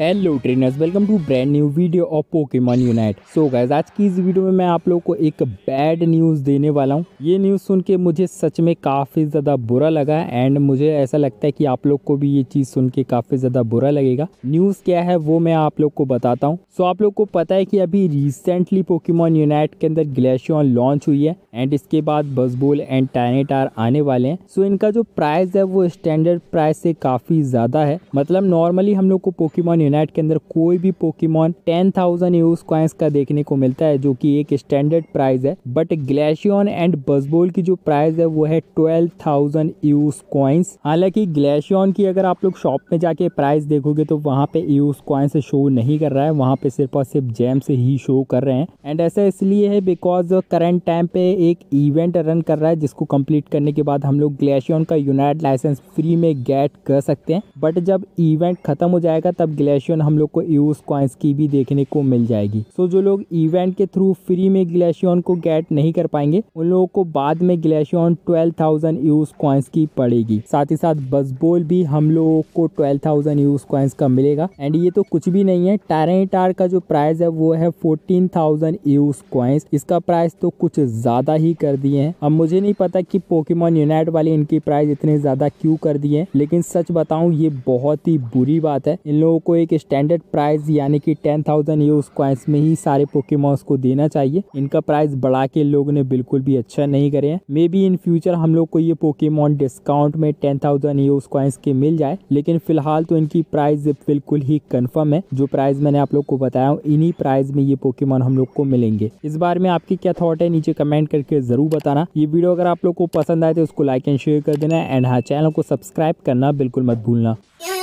hello trainers welcome to brand new video of Pokemon Unite so guys आज की इस video में मैं आप लोगों को एक बैड न्यूज़ देने वाला हूँ ये न्यूज़ सुन के मुझे सच में काफ़ी ज़्यादा बुरा लगा एंड मुझे ऐसा लगता है कि आप लोग को भी ये चीज़ सुन के काफ़ी ज़्यादा बुरा लगेगा न्यूज़ क्या है वो मैं आप लोग को बताता हूँ सो so, आप लोग को पता है कि अभी रिसेंटली पोकेमॉन यूनाइट के अंदर ग्लेशियन लॉन्च हुई है एंड इसके बाद बसबोल एंड टाइनेटार आने वाले हैं सो so, इनका जो प्राइस है वो स्टैंडर्ड प्राइस से काफ़ी ज़्यादा है मतलब नॉर्मली हम लोग को पोकेमॉन यूनाइट के अंदर कोई भी Pokemon ten thousand Aeos coins का देखने को मिलता है जो कि एक स्टैंडर्ड प्राइस है बट ग्लेशियन एंड बसबोल की जो प्राइस है वो है ट्वेल्व थाउजेंड यूज क्वाइंस हालांकि ग्लेशियन की अगर आप लोग शॉप में जाके प्राइस देखोगे तो वहाँ पे यूज क्वाइंस शो नहीं कर रहा है वहाँ पे सिर्फ और सिर्फ जेम्स ही शो कर रहे हैं एंड ऐसा इसलिए है बिकॉज करंट टाइम पे एक इवेंट रन कर रहा है जिसको कम्प्लीट करने के बाद हम लोग ग्लेशियन का यूनाइट लाइसेंस फ्री में गेट कर सकते हैं बट जब इवेंट खत्म हो जाएगा तब ग्लेशियन ग्लेशियन हम लोग को यूज क्वाइंस की भी देखने को मिल जाएगी सो जो लोग इवेंट के थ्रू फ्री में ग्लेशियन को गेट नहीं कर पाएंगे उन लोगों को बाद में Glaceon twelve thousand Aeos coins की पड़ेगी साथ ही साथ बसबोल भी हम लोगों को ट्वेल्व थाउजेंड यूज क्वाइंस का मिलेगा एंड ये तो कुछ भी नहीं है टारेटार का जो प्राइस है वो है फोर्टीन थाउजेंड यूज क्वाइंस इसका प्राइस तो कुछ ज्यादा ही कर दिए है अब मुझे नहीं पता की पोकीमोन यूनाइट वाले इनकी प्राइस इतने ज्यादा क्यूँ कर दिए लेकिन सच बताऊ ये बहुत ही बुरी बात है इन लोगों को ये एक स्टैंडर्ड प्राइस यानी कि टेन थाउजेंड ये उस कॉइन्स में ही सारे पोकेमॉन्स को देना चाहिए इनका प्राइस बढ़ा के लोगों ने बिल्कुल भी अच्छा नहीं करे हैं मे बी इन फ्यूचर हम लोग को ये पोकेमॉन डिस्काउंट में टेन थाउजेंड ये उस कॉइन्स के मिल जाए लेकिन फिलहाल तो इनकी प्राइस बिल्कुल ही कन्फर्म है जो प्राइस मैंने आप लोग को बताया हूँ इन्हीं प्राइस में ये पोकेमॉन हम लोग को मिलेंगे इस बारे में आपकी क्या थॉट है नीचे कमेंट करके जरूर बताना ये वीडियो अगर आप लोग को पसंद आए तो उसको लाइक एंड शेयर कर देना एंड हाँ चैनल को सब्सक्राइब करना बिल्कुल मत भूलना